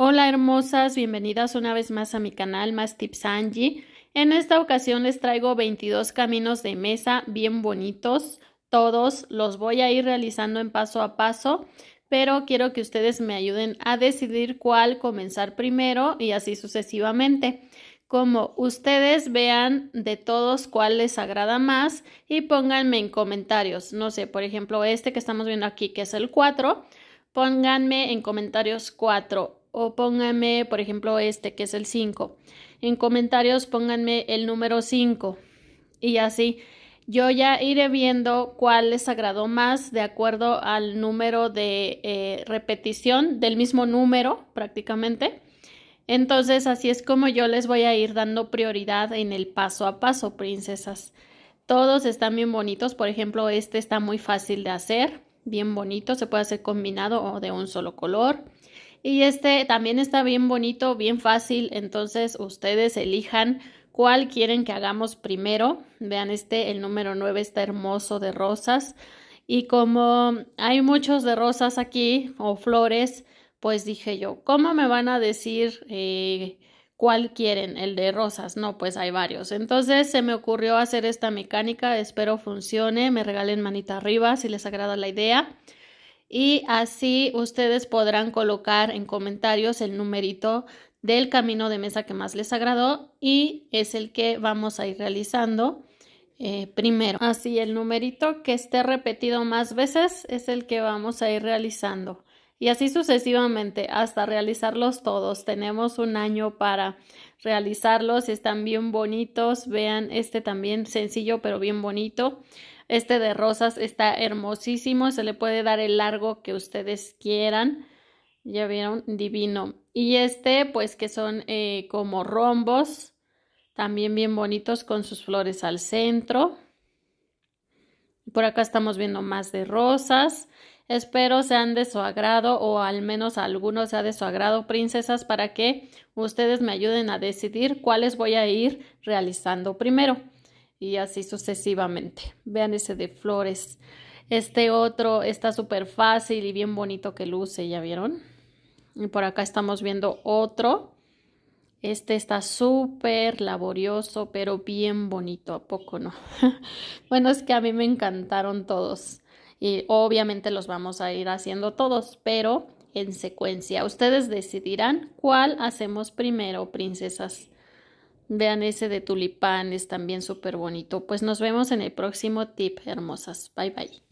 Hola hermosas, bienvenidas una vez más a mi canal Más Tips Angie. En esta ocasión les traigo 22 caminos de mesa bien bonitos. Todos los voy a ir realizando en paso a paso, pero quiero que ustedes me ayuden a decidir cuál comenzar primero y así sucesivamente. Como ustedes vean de todos cuál les agrada más y pónganme en comentarios. No sé, por ejemplo, este que estamos viendo aquí que es el 4, pónganme en comentarios 4 o pónganme, por ejemplo, este que es el 5. En comentarios pónganme el número 5 y así. Yo ya iré viendo cuál les agradó más de acuerdo al número de eh, repetición del mismo número prácticamente. Entonces así es como yo les voy a ir dando prioridad en el paso a paso, princesas. Todos están bien bonitos, por ejemplo, este está muy fácil de hacer, bien bonito, se puede hacer combinado o de un solo color. Y este también está bien bonito, bien fácil, entonces ustedes elijan cuál quieren que hagamos primero. Vean este, el número 9 está hermoso de rosas. Y como hay muchos de rosas aquí o flores, pues dije yo, ¿cómo me van a decir eh, cuál quieren? El de rosas. No, pues hay varios. Entonces se me ocurrió hacer esta mecánica. Espero funcione. Me regalen manita arriba si les agrada la idea y así ustedes podrán colocar en comentarios el numerito del camino de mesa que más les agradó y es el que vamos a ir realizando eh, primero. Así el numerito que esté repetido más veces es el que vamos a ir realizando y así sucesivamente hasta realizarlos todos. Tenemos un año para realizarlos, están bien bonitos, vean este también sencillo pero bien bonito. Este de rosas está hermosísimo, se le puede dar el largo que ustedes quieran. Ya vieron, divino. Y este, pues que son eh, como rombos, también bien bonitos con sus flores al centro. Por acá estamos viendo más de rosas. Espero sean de su agrado o al menos algunos sea de su agrado, princesas, para que ustedes me ayuden a decidir cuáles voy a ir realizando primero y así sucesivamente. Vean ese de flores. Este otro está súper fácil y bien bonito que luce, ¿ya vieron? Y por acá estamos viendo otro. Este está súper laborioso, pero bien bonito, ¿a poco no? bueno, es que a mí me encantaron todos. Y obviamente los vamos a ir haciendo todos, pero en secuencia. Ustedes decidirán cuál hacemos primero, princesas. Vean ese de tulipán, es también súper bonito. Pues nos vemos en el próximo tip, hermosas. Bye bye.